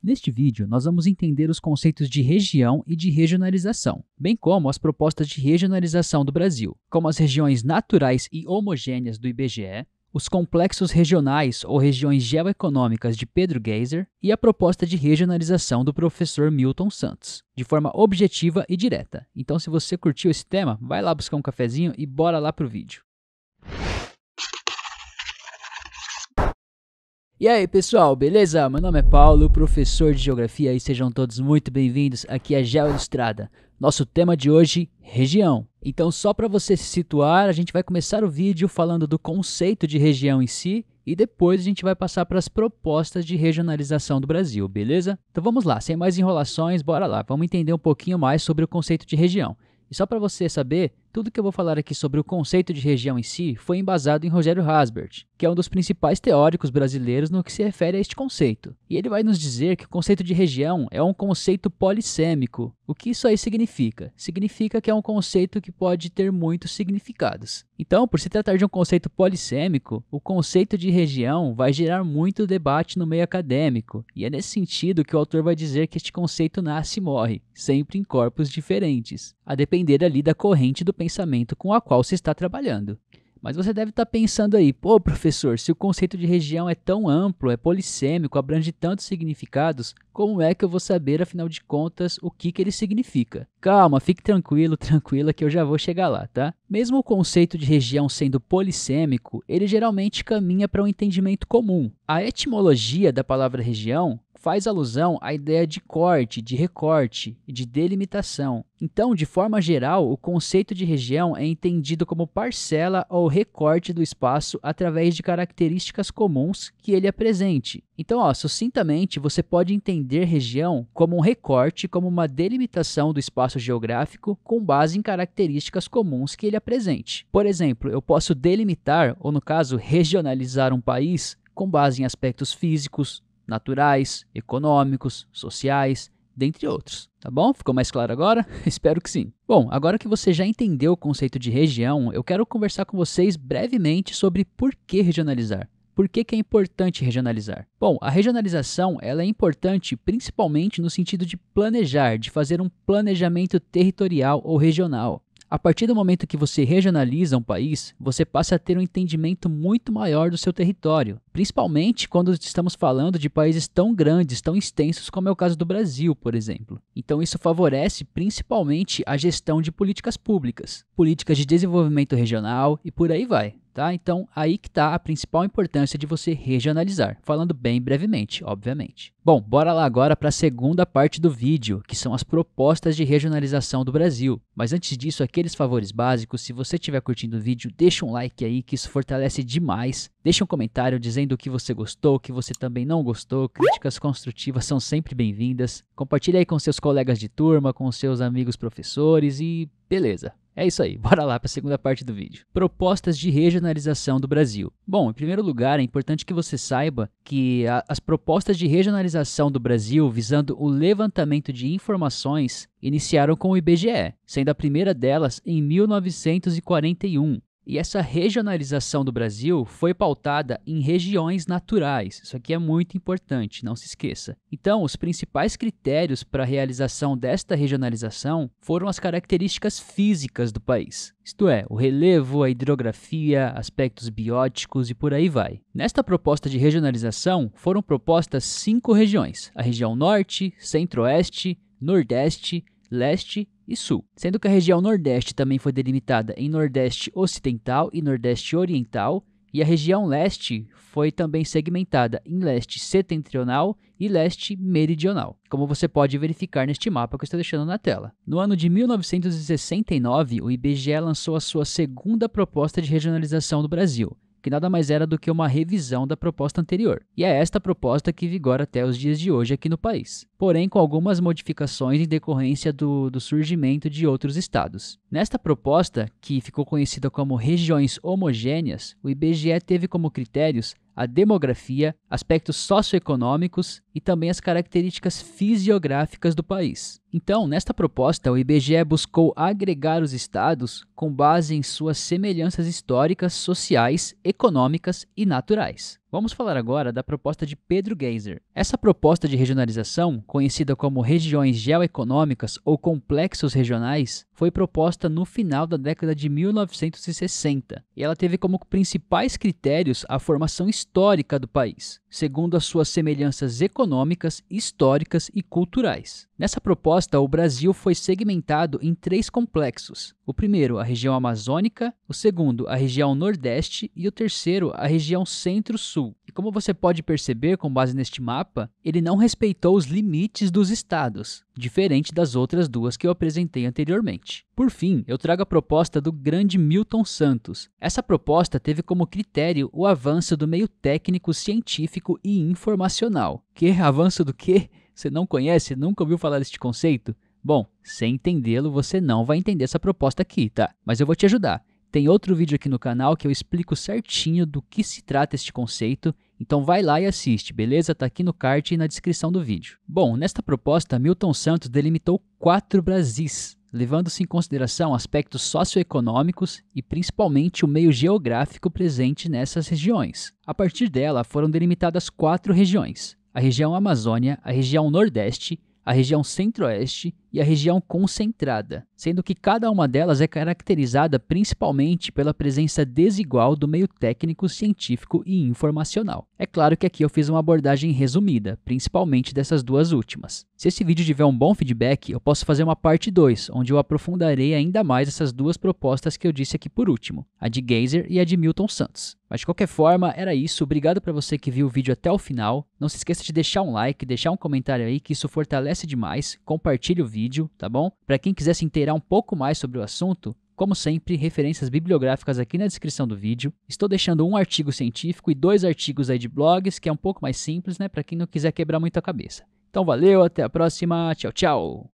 Neste vídeo, nós vamos entender os conceitos de região e de regionalização, bem como as propostas de regionalização do Brasil, como as regiões naturais e homogêneas do IBGE, os complexos regionais ou regiões geoeconômicas de Pedro Geiser e a proposta de regionalização do professor Milton Santos, de forma objetiva e direta. Então, se você curtiu esse tema, vai lá buscar um cafezinho e bora lá pro vídeo. E aí pessoal, beleza? Meu nome é Paulo, professor de Geografia e sejam todos muito bem-vindos aqui à é Geo Ilustrada. Nosso tema de hoje, região. Então só para você se situar, a gente vai começar o vídeo falando do conceito de região em si e depois a gente vai passar para as propostas de regionalização do Brasil, beleza? Então vamos lá, sem mais enrolações, bora lá, vamos entender um pouquinho mais sobre o conceito de região. E só para você saber, tudo que eu vou falar aqui sobre o conceito de região em si foi embasado em Rogério Hasbert, que é um dos principais teóricos brasileiros no que se refere a este conceito. E ele vai nos dizer que o conceito de região é um conceito polissêmico. O que isso aí significa? Significa que é um conceito que pode ter muitos significados. Então, por se tratar de um conceito polissêmico, o conceito de região vai gerar muito debate no meio acadêmico, e é nesse sentido que o autor vai dizer que este conceito nasce e morre, sempre em corpos diferentes, a depender ali da corrente do pensamento com a qual se está trabalhando. Mas você deve estar tá pensando aí, pô, professor, se o conceito de região é tão amplo, é polissêmico, abrange tantos significados, como é que eu vou saber, afinal de contas, o que, que ele significa? Calma, fique tranquilo, tranquila, que eu já vou chegar lá, tá? Mesmo o conceito de região sendo polissêmico, ele geralmente caminha para um entendimento comum. A etimologia da palavra região faz alusão à ideia de corte, de recorte de delimitação. Então, de forma geral, o conceito de região é entendido como parcela ou recorte do espaço através de características comuns que ele apresente. Então, ó, sucintamente, você pode entender entender região como um recorte, como uma delimitação do espaço geográfico com base em características comuns que ele apresente. É por exemplo, eu posso delimitar, ou no caso, regionalizar um país com base em aspectos físicos, naturais, econômicos, sociais, dentre outros. Tá bom? Ficou mais claro agora? Espero que sim. Bom, agora que você já entendeu o conceito de região, eu quero conversar com vocês brevemente sobre por que regionalizar. Por que, que é importante regionalizar? Bom, a regionalização ela é importante principalmente no sentido de planejar, de fazer um planejamento territorial ou regional. A partir do momento que você regionaliza um país, você passa a ter um entendimento muito maior do seu território, principalmente quando estamos falando de países tão grandes, tão extensos como é o caso do Brasil, por exemplo. Então, isso favorece principalmente a gestão de políticas públicas, políticas de desenvolvimento regional e por aí vai. Tá? Então, aí que está a principal importância de você regionalizar, falando bem brevemente, obviamente. Bom, bora lá agora para a segunda parte do vídeo, que são as propostas de regionalização do Brasil. Mas antes disso, aqueles favores básicos, se você estiver curtindo o vídeo, deixa um like aí, que isso fortalece demais. Deixa um comentário dizendo o que você gostou, o que você também não gostou. Críticas construtivas são sempre bem-vindas. Compartilhe aí com seus colegas de turma, com seus amigos professores e beleza. É isso aí, bora lá para a segunda parte do vídeo. Propostas de regionalização do Brasil. Bom, em primeiro lugar, é importante que você saiba que a, as propostas de regionalização do Brasil visando o levantamento de informações iniciaram com o IBGE, sendo a primeira delas em 1941. E essa regionalização do Brasil foi pautada em regiões naturais. Isso aqui é muito importante, não se esqueça. Então, os principais critérios para a realização desta regionalização foram as características físicas do país isto é, o relevo, a hidrografia, aspectos bióticos e por aí vai. Nesta proposta de regionalização foram propostas cinco regiões: a região Norte, Centro-Oeste, Nordeste, Leste e Sul, sendo que a região Nordeste também foi delimitada em Nordeste Ocidental e Nordeste Oriental, e a região Leste foi também segmentada em Leste Setentrional e Leste Meridional, como você pode verificar neste mapa que eu estou deixando na tela. No ano de 1969, o IBGE lançou a sua segunda proposta de regionalização do Brasil, que nada mais era do que uma revisão da proposta anterior. E é esta proposta que vigora até os dias de hoje aqui no país, porém com algumas modificações em decorrência do, do surgimento de outros estados. Nesta proposta, que ficou conhecida como regiões homogêneas, o IBGE teve como critérios a demografia, aspectos socioeconômicos e também as características fisiográficas do país. Então, nesta proposta, o IBGE buscou agregar os estados com base em suas semelhanças históricas, sociais, econômicas e naturais. Vamos falar agora da proposta de Pedro Geiser. Essa proposta de regionalização, conhecida como regiões geoeconômicas ou complexos regionais, foi proposta no final da década de 1960 e ela teve como principais critérios a formação histórica do país, segundo as suas semelhanças econômicas, históricas e culturais. Nessa proposta, o Brasil foi segmentado em três complexos: o primeiro, a região amazônica, o segundo, a região nordeste e o terceiro, a região centro-sul Sul. E como você pode perceber com base neste mapa, ele não respeitou os limites dos estados, diferente das outras duas que eu apresentei anteriormente. Por fim, eu trago a proposta do grande Milton Santos. Essa proposta teve como critério o avanço do meio técnico, científico e informacional. Que avanço do quê? Você não conhece? Nunca ouviu falar deste conceito? Bom, sem entendê-lo, você não vai entender essa proposta aqui, tá? Mas eu vou te ajudar. Tem outro vídeo aqui no canal que eu explico certinho do que se trata este conceito, então vai lá e assiste, beleza? Tá aqui no card e na descrição do vídeo. Bom, nesta proposta, Milton Santos delimitou quatro Brasis, levando-se em consideração aspectos socioeconômicos e principalmente o meio geográfico presente nessas regiões. A partir dela, foram delimitadas quatro regiões: a região Amazônia, a região Nordeste, a região Centro-Oeste e a região concentrada, sendo que cada uma delas é caracterizada principalmente pela presença desigual do meio técnico, científico e informacional. É claro que aqui eu fiz uma abordagem resumida, principalmente dessas duas últimas. Se esse vídeo tiver um bom feedback, eu posso fazer uma parte 2, onde eu aprofundarei ainda mais essas duas propostas que eu disse aqui por último, a de Geyser e a de Milton Santos. Mas de qualquer forma, era isso. Obrigado para você que viu o vídeo até o final. Não se esqueça de deixar um like, deixar um comentário aí, que isso fortalece demais. Compartilhe o vídeo vídeo, tá bom? Para quem quiser se inteirar um pouco mais sobre o assunto, como sempre, referências bibliográficas aqui na descrição do vídeo. Estou deixando um artigo científico e dois artigos aí de blogs, que é um pouco mais simples, né, para quem não quiser quebrar muito a cabeça. Então valeu, até a próxima, tchau, tchau.